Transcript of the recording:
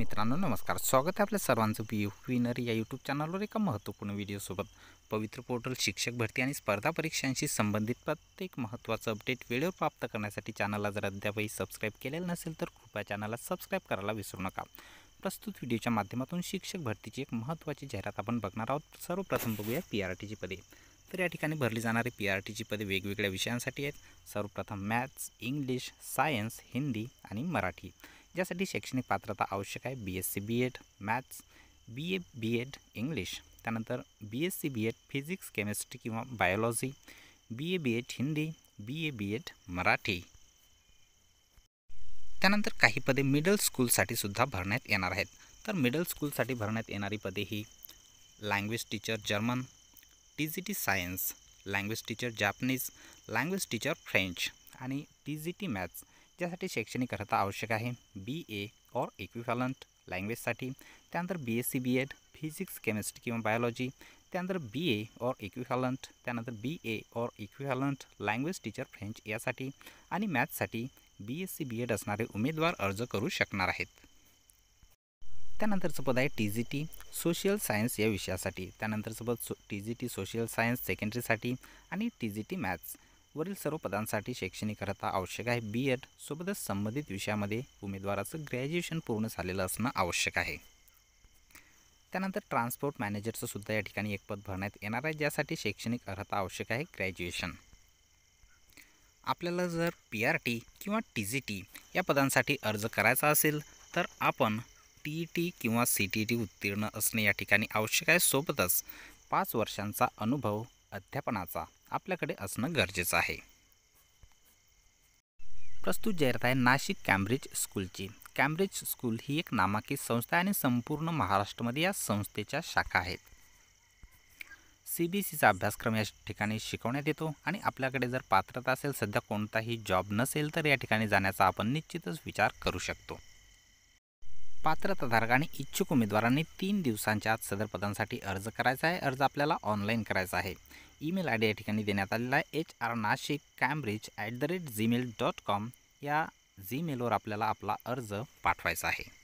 मित्रांनो नमस्कार स्वागत आहे आपल्या सर्वांचं पी यू विनर या यूट्यूब चॅनलवर एका महत्त्वपूर्ण व्हिडिओसोबत पवित्र पोर्टल शिक्षक भरती आणि स्पर्धा परीक्षांशी संबंधित प्रत्येक महत्त्वाचं अपडेट वेळेवर प्राप्त करण्यासाठी चॅनलला जर अद्यापही सबस्क्राईब केलेलं नसेल तर कृपया चॅनलला सबस्क्राईब करायला विसरू नका प्रस्तुत व्हिडिओच्या माध्यमातून शिक्षक भरतीची एक महत्त्वाची जाहिरात आपण बघणार आहोत सर्वप्रथम बघूया पी आर टीची पदे तर या ठिकाणी भरली जाणारी पी आर टीची पदे वेगवेगळ्या विषयांसाठी आहेत सर्वप्रथम मॅथ्स इंग्लिश सायन्स हिंदी आणि मराठी ज्यासाठी शैक्षणिक पात्रता आवश्यक आहे B S C B Ed maths B A B Ed English त्यानंतर B S C B Ed physics chemistry किंवा biology B A B Ed Hindi B A B Ed Marathi त्यानंतर काही पदे मिडल स्कूलसाठी सुद्धा भरण्यात येणार आहेत तर मिडल स्कूलसाठी भरण्यात येणारी पदे ही language teacher German T G T science language teacher Japanese language teacher French आणि टी जी टी मॅथ्स ज्यासाठी शैक्षणिक अर्हता आवश्यक आहे बी ए और इक्विफॅलंट लँग्वेजसाठी त्यानंतर B S C B Ed physics chemistry किंवा बायोलॉजी त्यानंतर बी ए और इक्विफॅलंट त्यानंतर बी ए और इक्विफॅलंट लँग्वेज टीचर फ्रेंच यासाठी आणि मॅथ्ससाठी B S C B Ed असणारे उमेदवार अर्ज करू शकणार आहेत त्यानंतरचं पद आहे T G T social science या विषयासाठी त्यानंतरचं पद so T G T social science सेकंडरीसाठी आणि टी जी टी मॅथ्स वरील सर्व पदांसाठी शैक्षणिक अर्हता आवश्यक आहे बी एड सोबतच संबंधित विषयामध्ये उमेदवाराचं ग्रॅज्युएशन पूर्ण झालेलं असणं आवश्यक आहे त्यानंतर ट्रान्सपोर्ट मॅनेजरचंसुद्धा सुद्धा या ठिकाणी एक पद भरण्यात येणार आहे ज्यासाठी शैक्षणिक अर्हता आवश्यक आहे ग्रॅज्युएशन आपल्याला जर पी आर टी किंवा टी जी टी या पदांसाठी अर्ज करायचा असेल तर आपण टी टी e किंवा सी टी टी उत्तीर्ण असणे या ठिकाणी आवश्यक आहे सोबतच पाच वर्षांचा अनुभव अध्यापनाचा आपल्याकडे असणं गरजेचं आहे प्रस्तुत जाहिरात आहे नाशिक कॅम्ब्रिज स्कूलची कॅम्ब्रिज स्कूल ही एक नामांकित संस्था आणि संपूर्ण महाराष्ट्रामध्ये या संस्थेच्या शाखा आहेत सी बी सीचा अभ्यासक्रम या ठिकाणी शिकवण्यात येतो आणि आपल्याकडे जर पात्रता असेल सध्या कोणताही जॉब नसेल तर या ठिकाणी जाण्याचा आपण निश्चितच विचार करू शकतो पात्रताधारक आणि इच्छुक उमेदवारांनी तीन दिवसांच्या आत सदर पदांसाठी अर्ज करायचा आहे अर्ज आपल्याला ऑनलाईन करायचा आहे ईमेल आय डी या ठिकाणी देण्यात आलेला आहे H R Nashik Cambridge at the rate Gmail dot com या जीमेलवर आपल्याला आपला अर्ज पाठवायचा आहे